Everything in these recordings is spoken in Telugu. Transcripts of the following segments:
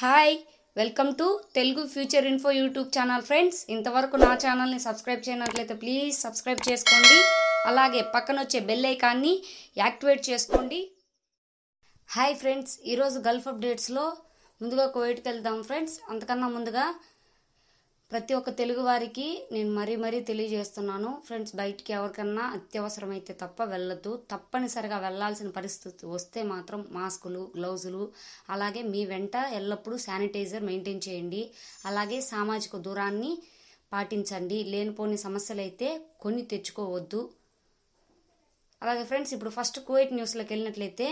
hi welcome to Telugu future info YouTube channel friends ఇంతవరకు నా ఛానల్ని సబ్స్క్రైబ్ చేయనట్లయితే ప్లీజ్ సబ్స్క్రైబ్ చేసుకోండి అలాగే పక్కన వచ్చే బెల్ ఐకాన్ని యాక్టివేట్ చేసుకోండి హాయ్ ఫ్రెండ్స్ ఈరోజు గల్ఫ్ అప్డేట్స్లో ముందుగా కోవిడ్కి వెళ్దాం ఫ్రెండ్స్ అంతకన్నా ముందుగా ప్రతి ఒక్క తెలుగు వారికి నేను మరీ మరీ తెలియజేస్తున్నాను ఫ్రెండ్స్ బయటికి ఎవరికన్నా అత్యవసరమైతే తప్ప వెళ్ళద్దు తప్పనిసరిగా వెళ్లాల్సిన పరిస్థితి వస్తే మాత్రం మాస్కులు గ్లౌజులు అలాగే మీ వెంట ఎల్లప్పుడూ శానిటైజర్ మెయింటైన్ చేయండి అలాగే సామాజిక దూరాన్ని పాటించండి లేనిపోని సమస్యలైతే కొని తెచ్చుకోవద్దు అలాగే ఫ్రెండ్స్ ఇప్పుడు ఫస్ట్ కోవిట్ న్యూస్లోకి వెళ్ళినట్లయితే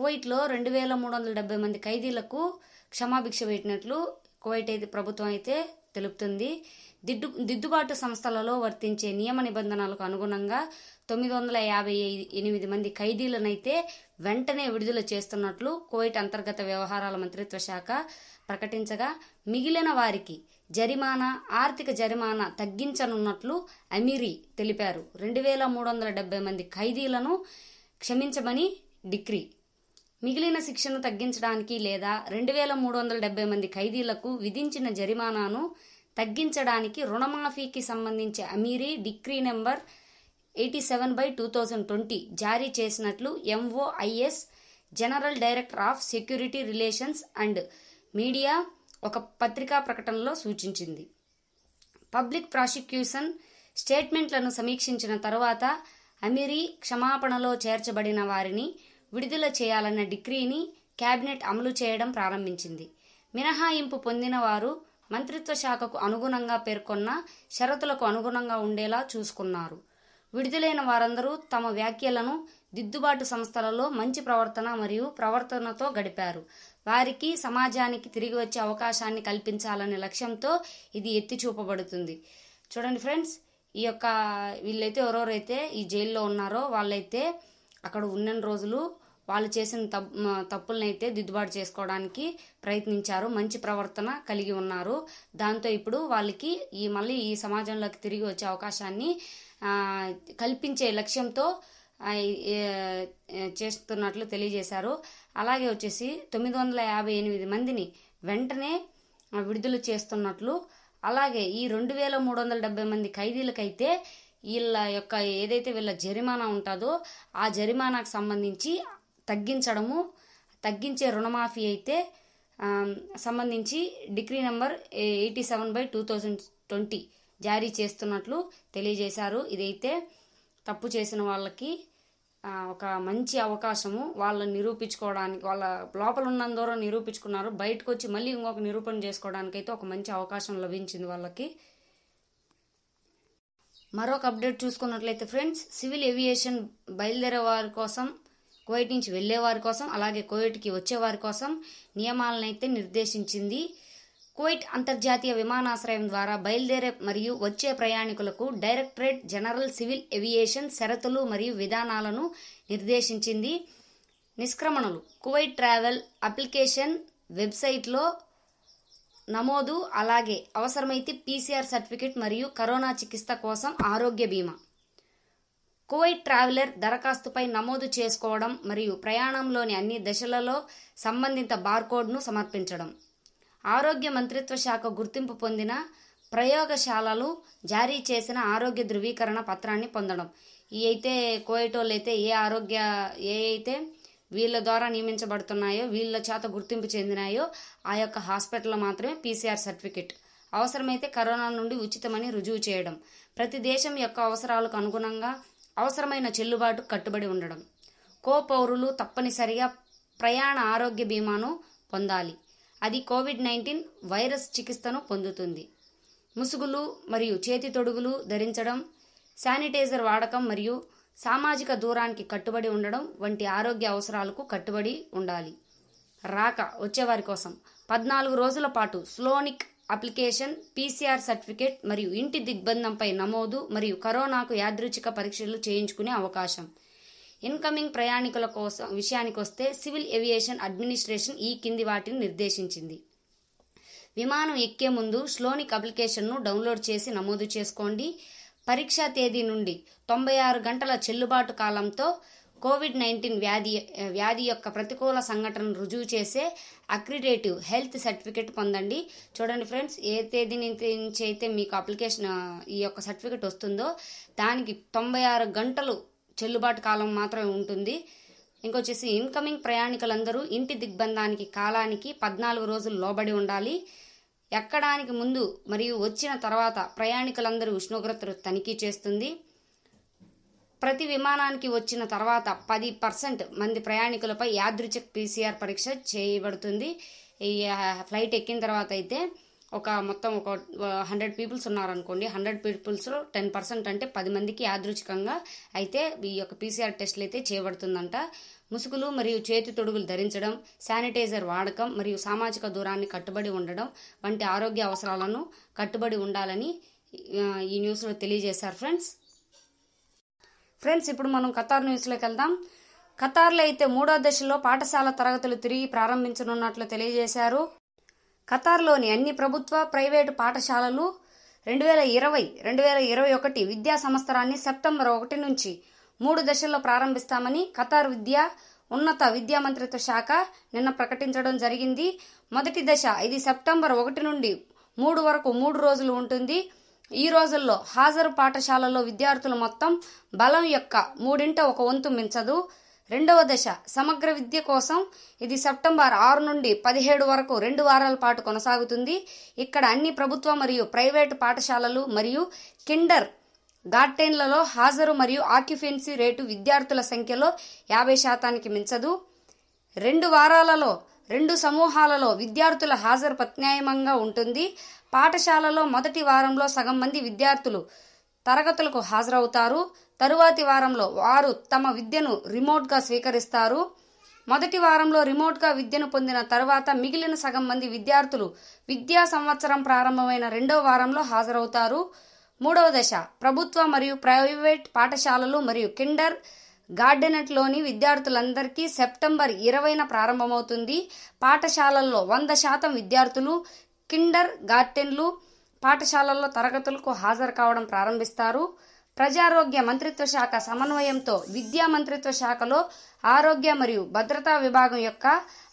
కోవిట్లో రెండు వేల మూడు వందల డెబ్బై మంది ఖైదీలకు క్షమాభిక్ష పెట్టినట్లు కోవిట్ అయితే ప్రభుత్వం అయితే తెలుపుతుంది దిడ్డు దిద్దుబాటు సంస్థలలో వర్తించే నియమ నిబంధనలకు అనుగుణంగా తొమ్మిది వందల యాభై ఎనిమిది మంది ఖైదీలనైతే వెంటనే విడుదల చేస్తున్నట్లు కోవిట్ అంతర్గత వ్యవహారాల మంత్రిత్వ శాఖ ప్రకటించగా మిగిలిన వారికి జరిమానా ఆర్థిక జరిమానా తగ్గించనున్నట్లు అమీరీ తెలిపారు రెండు వేల మూడు వందల డెబ్బై మంది ఖైదీలను క్షమించమని డిక్రీ మిగిలిన శిక్షను తగ్గించడానికి లేదా రెండు వేల మూడు వందల డెబ్బై మంది ఖైదీలకు విధించిన జరిమానాను తగ్గించడానికి రుణమాఫీకి సంబంధించి Amiri decree number eighty seven by two thousand twenty జారీ చేసినట్లు MOIS general director of security relations and media ఒక పత్రికా ప్రకటనలో సూచించింది పబ్లిక్ ప్రాసిక్యూషన్ స్టేట్మెంట్లను సమీక్షించిన తరువాత అమిరీ క్షమాపణలో చేర్చబడిన వారిని విడుదల చేయాలన్న డిక్రీని కేబినెట్ అమలు చేయడం ప్రారంభించింది మినహాయింపు పొందిన వారు మంత్రిత్వ శాఖకు అనుగుణంగా పేర్కొన్న షరతులకు అనుగుణంగా ఉండేలా చూసుకున్నారు విడుదలైన వారందరూ తమ వ్యాఖ్యలను దిద్దుబాటు సంస్థలలో మంచి ప్రవర్తన మరియు ప్రవర్తనతో గడిపారు వారికి సమాజానికి తిరిగి వచ్చే అవకాశాన్ని కల్పించాలనే లక్ష్యంతో ఇది ఎత్తి చూపబడుతుంది చూడండి ఫ్రెండ్స్ ఈ యొక్క వీళ్ళైతే ఎవరెవరైతే ఈ జైల్లో ఉన్నారో వాళ్ళైతే అక్కడ ఉన్న రోజులు వాళ్ళు చేసిన తప్పులనైతే దిద్దుబాటు చేసుకోవడానికి ప్రయత్నించారు మంచి ప్రవర్తన కలిగి ఉన్నారు దాంతో ఇప్పుడు వాళ్ళకి ఈ మళ్ళీ ఈ సమాజంలోకి తిరిగి వచ్చే అవకాశాన్ని కల్పించే లక్ష్యంతో చేస్తున్నట్లు తెలియజేశారు అలాగే వచ్చేసి తొమ్మిది వందల యాభై ఎనిమిది మందిని వెంటనే విడుదల చేస్తున్నట్లు అలాగే ఈ రెండు వేల మూడు వందల డెబ్బై మంది ఖైదీలకైతే వీళ్ళ యొక్క ఏదైతే వీళ్ళ జరిమానా ఉంటుందో ఆ జరిమానాకు సంబంధించి తగ్గించడము తగ్గించే రుణమాఫీ అయితే సంబంధించి degree number eighty seven by two thousand twenty జారీ చేస్తున్నట్లు తెలియజేశారు ఇదైతే తప్పు చేసిన వాళ్ళకి ఒక మంచి అవకాశము వాళ్ళని నిరూపించుకోవడానికి వాళ్ళ లోపల ఉన్నంత దూరం నిరూపించుకున్నారు బయటకు వచ్చి మళ్ళీ ఇంకొక నిరూపణ చేసుకోవడానికి అయితే ఒక మంచి అవకాశం లభించింది వాళ్ళకి మరొక అప్డేట్ చూసుకున్నట్లయితే ఫ్రెండ్స్ సివిల్ ఏవియేషన్ బయలుదేరే వారి కోసం కోవిడ్ నుంచి వెళ్ళేవారి కోసం అలాగే కోవిడ్కి వచ్చేవారి కోసం నియమాలనైతే నిర్దేశించింది కువైట్ అంతర్జాతీయ విమానాశ్రయం ద్వారా బయలుదేరే మరియు వచ్చే ప్రయాణికులకు డైరెక్టరేట్ జనరల్ సివిల్ ఏవియేషన్ షరతులు మరియు విధానాలను నిర్దేశించింది నిష్క్రమణలు కువైట్ ట్రావెల్ అప్లికేషన్ వెబ్సైట్లో నమోదు అలాగే అవసరమైతే పీసీఆర్ సర్టిఫికేట్ మరియు కరోనా చికిత్స కోసం ఆరోగ్య బీమా కువైట్ ట్రావెలర్ దరఖాస్తుపై నమోదు చేసుకోవడం మరియు ప్రయాణంలోని అన్ని దశలలో సంబంధిత బార్కోడ్ను సమర్పించడం ఆరోగ్య మంత్రిత్వ శాఖ గుర్తింపు పొందిన ప్రయోగశాలలు జారీ చేసిన ఆరోగ్య ధృవీకరణ పత్రాన్ని పొందడం ఈ అయితే కోయటోళ్ళు అయితే ఏ ఆరోగ్య ఏ అయితే వీళ్ళ ద్వారా నియమించబడుతున్నాయో వీళ్ళ చేత గుర్తింపు చెందినాయో ఆ యొక్క హాస్పిటల్లో మాత్రమే పీసీఆర్ సర్టిఫికెట్ అవసరమైతే కరోనా నుండి ఉచితమని రుజువు చేయడం ప్రతి దేశం యొక్క అవసరాలకు అనుగుణంగా అవసరమైన చెల్లుబాటు కట్టుబడి ఉండడం కోపౌరులు తప్పనిసరిగా ప్రయాణ ఆరోగ్య బీమాను పొందాలి అది కోవిడ్ నైన్టీన్ వైరస్ చికిత్సను పొందుతుంది ముసుగులు మరియు చేతి తొడుగులు ధరించడం శానిటైజర్ వాడకం మరియు సామాజిక దూరానికి కట్టుబడి ఉండడం వంటి ఆరోగ్య అవసరాలకు కట్టుబడి ఉండాలి రాక వచ్చేవారి కోసం పద్నాలుగు రోజుల పాటు స్లోనిక్ అప్లికేషన్ పీసీఆర్ సర్టిఫికేట్ మరియు ఇంటి దిగ్బంధంపై నమోదు మరియు కరోనాకు యాదృచ్ఛిక పరీక్షలు చేయించుకునే అవకాశం ఇన్కమింగ్ ప్రయాణికుల కోసం విషయానికొస్తే సివిల్ ఏవియేషన్ అడ్మినిస్ట్రేషన్ ఈ కింది వాటిని నిర్దేశించింది విమానం ఎక్కే ముందు స్లోనిక్ అప్లికేషన్ను డౌన్లోడ్ చేసి నమోదు చేసుకోండి పరీక్షా తేదీ నుండి తొంభై ఆరు గంటల చెల్లుబాటు కాలంతో కోవిడ్ నైన్టీన్ వ్యాధి వ్యాధి యొక్క ప్రతికూల సంఘటనను రుజువు చేసే అక్రిడేటివ్ హెల్త్ సర్టిఫికేట్ పొందండి చూడండి ఫ్రెండ్స్ ఏ తేదీ నుంచి అయితే మీకు అప్లికేషన్ ఈ యొక్క సర్టిఫికేట్ వస్తుందో దానికి తొంభై ఆరు గంటలు చెల్లుబాటు కాలం మాత్రమే ఉంటుంది ఇంకొచ్చేసి ఇన్కమింగ్ ప్రయాణికులందరూ ఇంటి దిగ్బంధానికి కాలానికి పద్నాలుగు రోజులు లోబడి ఉండాలి ఎక్కడానికి ముందు మరియు వచ్చిన తర్వాత ప్రయాణికులందరూ ఉష్ణోగ్రతను తనిఖీ చేస్తుంది ప్రతి విమానానికి వచ్చిన తర్వాత పది పర్సెంట్ మంది ప్రయాణికులపై యాదృచ్ఛిక పీసీఆర్ పరీక్ష చేయబడుతుంది ఈ ఫ్లైట్ ఎక్కిన తర్వాత అయితే ఒక మొత్తం ఒక హండ్రెడ్ పీపుల్స్ ఉన్నారనుకోండి హండ్రెడ్ పీపుల్స్లో టెన్ పర్సెంట్ అంటే పది మందికి యాదృచ్ఛికంగా అయితే ఈ యొక్క పీసీఆర్ టెస్ట్లు అయితే చేయబడుతుందంట ముసుగులు మరియు చేతి తొడుగులు ధరించడం శానిటైజర్ వాడకం మరియు సామాజిక దూరాన్ని కట్టుబడి ఉండడం వంటి ఆరోగ్య అవసరాలను కట్టుబడి ఉండాలని ఈ న్యూస్లో తెలియజేశారు ఫ్రెండ్స్ ఫ్రెండ్స్ ఇప్పుడు మనం ఖతార్ న్యూస్లోకి వెళ్దాం ఖతార్లో అయితే మూడో దశలో పాఠశాల తరగతులు తిరిగి ప్రారంభించనున్నట్లు తెలియజేశారు ఖతార్లోని అన్ని ప్రభుత్వ ప్రైవేటు పాఠశాలలు రెండు వేల ఇరవై రెండు వేల ఇరవై ఒకటి విద్యా సంవత్సరాన్ని సెప్టెంబర్ ఒకటి నుంచి మూడు దశల్లో ప్రారంభిస్తామని ఖతార్ విద్యా ఉన్నత విద్యా మంత్రిత్వ శాఖ నిన్న ప్రకటించడం జరిగింది మొదటి దశ ఇది సెప్టెంబర్ ఒకటి నుండి మూడు వరకు మూడు రోజులు ఉంటుంది ఈ రోజుల్లో హాజరు పాఠశాలలో విద్యార్థులు మొత్తం బలం యొక్క మూడింట ఒక వంతు మించదు రెండవ దశ సమగ్ర విద్య కోసం ఇది సెప్టెంబర్ ఆరు నుండి పదిహేడు వరకు రెండు వారాల పాటు కొనసాగుతుంది ఇక్కడ అన్ని ప్రభుత్వ మరియు ప్రైవేటు పాఠశాలలు మరియు కిండర్ గార్టెన్లలో హాజరు మరియు ఆక్యుపెన్సీ రేటు విద్యార్థుల సంఖ్యలో యాభై శాతానికి మించదు రెండు వారాలలో రెండు సమూహాలలో విద్యార్థుల హాజరు ప్రత్యామ్నాయంగా ఉంటుంది పాఠశాలలో మొదటి వారంలో సగం మంది విద్యార్థులు తరగతులకు హాజరవుతారు తరువాతి వారంలో వారు తమ విద్యను రిమోట్గా స్వీకరిస్తారు మొదటి వారంలో రిమోట్గా విద్యను పొందిన తర్వాత మిగిలిన సగం మంది విద్యార్థులు విద్యా సంవత్సరం ప్రారంభమైన రెండవ వారంలో హాజరవుతారు మూడవ దశ ప్రభుత్వ మరియు ప్రైవేట్ పాఠశాలలు మరియు కిండర్ గార్డెనెట్లోని విద్యార్థులందరికీ సెప్టెంబర్ ఇరవైన ప్రారంభమవుతుంది పాఠశాలల్లో వంద శాతం విద్యార్థులు కిండర్ గార్టెన్లు పాఠశాలల్లో తరగతులకు హాజరు కావడం ప్రారంభిస్తారు ప్రజారోగ్య మంత్రిత్వ శాఖ సమన్వయంతో విద్యా మంత్రిత్వ శాఖలో ఆరోగ్య మరియు భద్రతా విభాగం యొక్క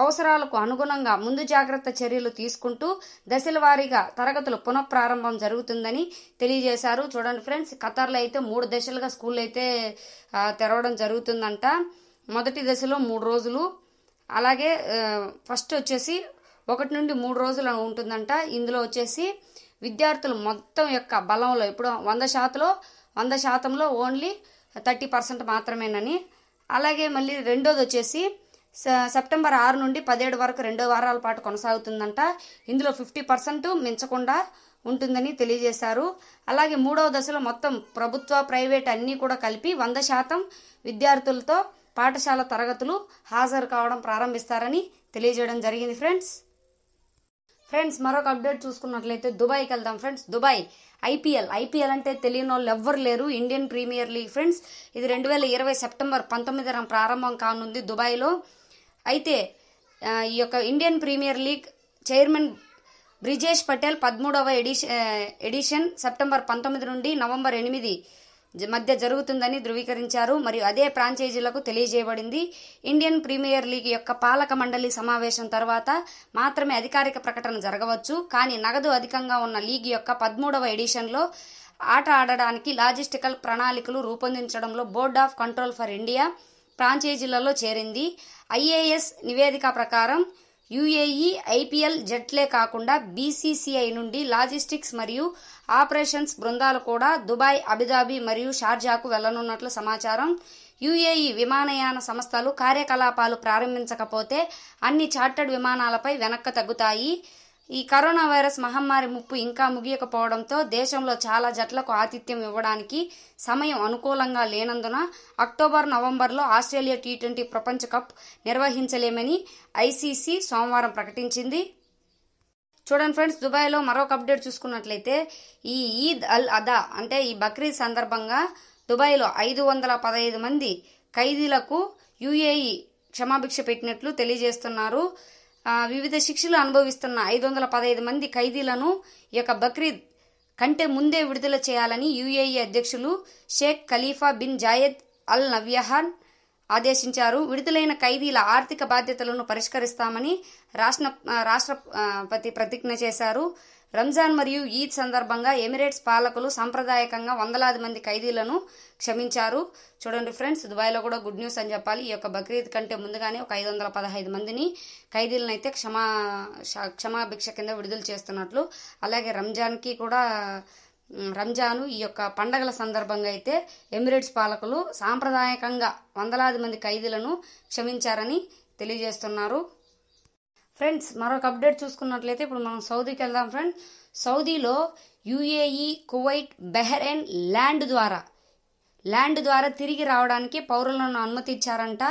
అవసరాలకు అనుగుణంగా ముందు జాగ్రత్త చర్యలు తీసుకుంటూ దశలవారీగా తరగతులు పునఃప్రారంభం జరుగుతుందని తెలియజేశారు చూడండి ఫ్రెండ్స్ ఖతార్లో అయితే మూడు దశలుగా స్కూల్ అయితే తెరవడం జరుగుతుందంట మొదటి దశలో మూడు రోజులు అలాగే ఫస్ట్ వచ్చేసి ఒకటి నుండి మూడు రోజులు ఉంటుందంట ఇందులో వచ్చేసి విద్యార్థులు మొత్తం యొక్క బలంలో ఇప్పుడు వంద శాతంలో వంద శాతంలో ఓన్లీ థర్టీ పర్సెంట్ మాత్రమేనని అలాగే మళ్ళీ రెండోది వచ్చేసి సెప్టెంబర్ ఆరు నుండి పదిహేడు వరకు రెండో వారాల పాటు కొనసాగుతుందంట ఇందులో ఫిఫ్టీ పర్సెంట్ మించకుండా ఉంటుందని తెలియజేశారు అలాగే మూడవ దశలో మొత్తం ప్రభుత్వ ప్రైవేట్ అన్నీ కూడా కలిపి వంద శాతం విద్యార్థులతో పాఠశాల తరగతులు హాజరు కావడం ప్రారంభిస్తారని తెలియజేయడం జరిగింది ఫ్రెండ్స్ ఫ్రెండ్స్ మరొక అప్డేట్ చూసుకున్నట్లయితే దుబాయ్కి వెళ్దాం ఫ్రెండ్స్ దుబాయ్ ఐపీఎల్ ఐపీఎల్ అంటే తెలియని వాళ్ళు ఎవ్వరు లేరు ఇండియన్ ప్రీమియర్ లీగ్ ఫ్రెండ్స్ ఇది రెండు వేల ఇరవై సెప్టెంబర్ పంతొమ్మిదిన ప్రారంభం కానుంది దుబాయ్లో అయితే ఈ యొక్క Indian premier league chairman Brijesh Patel పదమూడవ ఎడిషన్ ఎడిషన్ సెప్టెంబర్ పంతొమ్మిది నుండి నవంబర్ ఎనిమిది మధ్య జరుగుతుందని ధృవీకరించారు మరియు అదే ఫ్రాంచైజీలకు తెలియజేయబడింది ఇండియన్ ప్రీమియర్ లీగ్ యొక్క పాలక మండలి సమావేశం తర్వాత మాత్రమే అధికారిక ప్రకటన జరగవచ్చు కానీ నగదు అధికంగా ఉన్న లీగ్ యొక్క పదమూడవ ఎడిషన్లో ఆట ఆడడానికి లాజిస్టికల్ ప్రణాళికలు రూపొందించడంలో board of control for India ఫ్రాంచైజీలలో చేరింది ఐఏఎస్ నివేదిక ప్రకారం యుఏఈ ఐపీఎల్ జట్లే కాకుండా బీసీసీఐ నుండి లాజిస్టిక్స్ మరియు ఆపరేషన్స్ బృందాలు కూడా దుబాయ్ అబుదాబి మరియు షార్జాకు వెళ్లనున్నట్లు సమాచారం యుఏఈ విమానయాన సంస్థలు కార్యకలాపాలు ప్రారంభించకపోతే అన్ని చార్టర్డ్ విమానాలపై వెనక్కు తగ్గుతాయి ఈ కరోనా వైరస్ మహమ్మారి ముప్పు ఇంకా ముగియకపోవడంతో దేశంలో చాలా జట్లకు ఆతిథ్యం ఇవ్వడానికి సమయం అనుకూలంగా లేనందున అక్టోబర్ నవంబర్లో ఆస్ట్రేలియా టీ ట్వంటీ ప్రపంచ కప్ నిర్వహించలేమని ఐసీసీ సోమవారం ప్రకటించింది చూడండి ఫ్రెండ్స్ దుబాయ్లో మరొక అప్డేట్ చూసుకున్నట్లయితే ఈ ఈద్ అల్ అదా అంటే ఈ బక్రీద్ సందర్భంగా దుబాయ్లో ఐదు వందల పదహైదు మంది ఖైదీలకు యుఏఈ క్షమాభిక్ష పెట్టినట్లు తెలియజేస్తున్నారు వివిధ శిక్షలు అనుభవిస్తున్న ఐదు వందల పదహైదు మంది ఖైదీలను ఈ యొక్క బక్రీద్ కంటే ముందే విడుదల చేయాలని యుఏఈ అధ్యక్షులు Sheikh Khalifa bin Zayed Al Nahyan ఆదేశించారు విడుదలైన ఖైదీల ఆర్థిక బాధ్యతలను పరిష్కరిస్తామని రాష్ట్ర రాష్ట్రపతి ప్రతిజ్ఞ చేశారు రంజాన్ మరియు ఈద్ సందర్భంగా ఎమిరేట్స్ పాలకులు సాంప్రదాయకంగా వందలాది మంది ఖైదీలను క్షమించారు చూడండి ఫ్రెండ్స్ దుబాయ్లో కూడా గుడ్ న్యూస్ అని చెప్పాలి ఈ యొక్క బక్రీద్ కంటే ముందుగానే ఒక ఐదు వందల పదహైదు మందిని ఖైదీలను అయితే క్షమా క్షమాభిక్ష కింద విడుదల చేస్తున్నట్లు అలాగే రంజాన్కి కూడా రంజాను ఈ యొక్క పండగల సందర్భంగా అయితే ఎమిరేట్స్ పాలకులు సాంప్రదాయకంగా వందలాది మంది ఖైదీలను క్షమించారని తెలియజేస్తున్నారు ఫ్రెండ్స్ మరొక అప్డేట్ చూసుకున్నట్లయితే ఇప్పుడు మనం సౌదీకి వెళ్దాం ఫ్రెండ్స్ సౌదీలో యుఏఈ కువైట్ బెహరెన్ ల్యాండ్ ద్వారా ల్యాండ్ ద్వారా తిరిగి రావడానికి పౌరులను అనుమతించారంట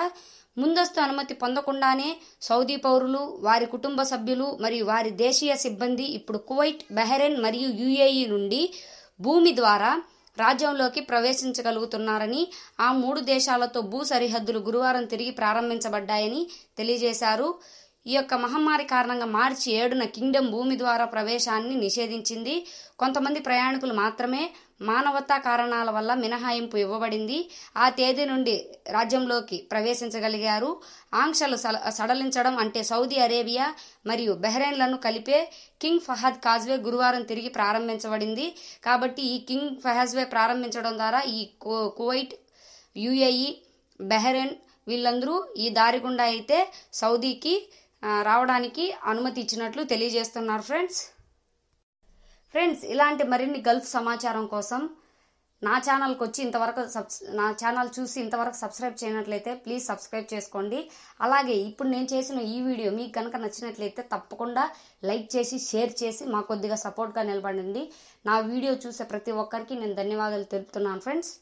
ముందస్తు అనుమతి పొందకుండానే సౌదీ పౌరులు వారి కుటుంబ సభ్యులు మరియు వారి దేశీయ సిబ్బంది ఇప్పుడు కువైట్ బెహరెన్ మరియు యుఏఈ నుండి భూమి ద్వారా రాజ్యంలోకి ప్రవేశించగలుగుతున్నారని ఆ మూడు దేశాలతో భూ సరిహద్దులు గురువారం తిరిగి ప్రారంభించబడ్డాయని తెలియజేశారు ఈ యొక్క మహమ్మారి కారణంగా మార్చి ఏడున కింగ్డమ్ భూమి ద్వారా ప్రవేశాన్ని నిషేధించింది కొంతమంది ప్రయాణికులు మాత్రమే మానవతా కారణాల వల్ల మినహాయింపు ఇవ్వబడింది ఆ తేదీ నుండి రాజ్యంలోకి ప్రవేశించగలిగారు ఆంక్షలు సడలించడం అంటే సౌదీ అరేబియా మరియు బహ్రెయిన్లను కలిపే కింగ్ ఫహద్ కాజ్వే గురువారం తిరిగి ప్రారంభించబడింది కాబట్టి ఈ కింగ్ ఫహాజ్వే ప్రారంభించడం ద్వారా ఈ కువైట్ యుఏఈ బెహ్రెయిన్ వీళ్ళందరూ ఈ దారి గుండా అయితే సౌదీకి రావడానికి అనుమతి ఇచ్చినట్లు తెలియజేస్తున్నారు ఫ్రెండ్స్ ఫ్రెండ్స్ ఇలాంటి మరిన్ని గల్ఫ్ సమాచారం కోసం నా ఛానల్కి వచ్చి ఇంతవరకు సబ్స్ నా ఛానల్ చూసి ఇంతవరకు సబ్స్క్రైబ్ చేయనట్లయితే ప్లీజ్ సబ్స్క్రైబ్ చేసుకోండి అలాగే ఇప్పుడు నేను చేసిన ఈ వీడియో మీకు కనుక నచ్చినట్లయితే తప్పకుండా లైక్ చేసి షేర్ చేసి మా కొద్దిగా సపోర్ట్గా నిలబడండి నా వీడియో చూసే ప్రతి ఒక్కరికి నేను ధన్యవాదాలు తెలుపుతున్నాను ఫ్రెండ్స్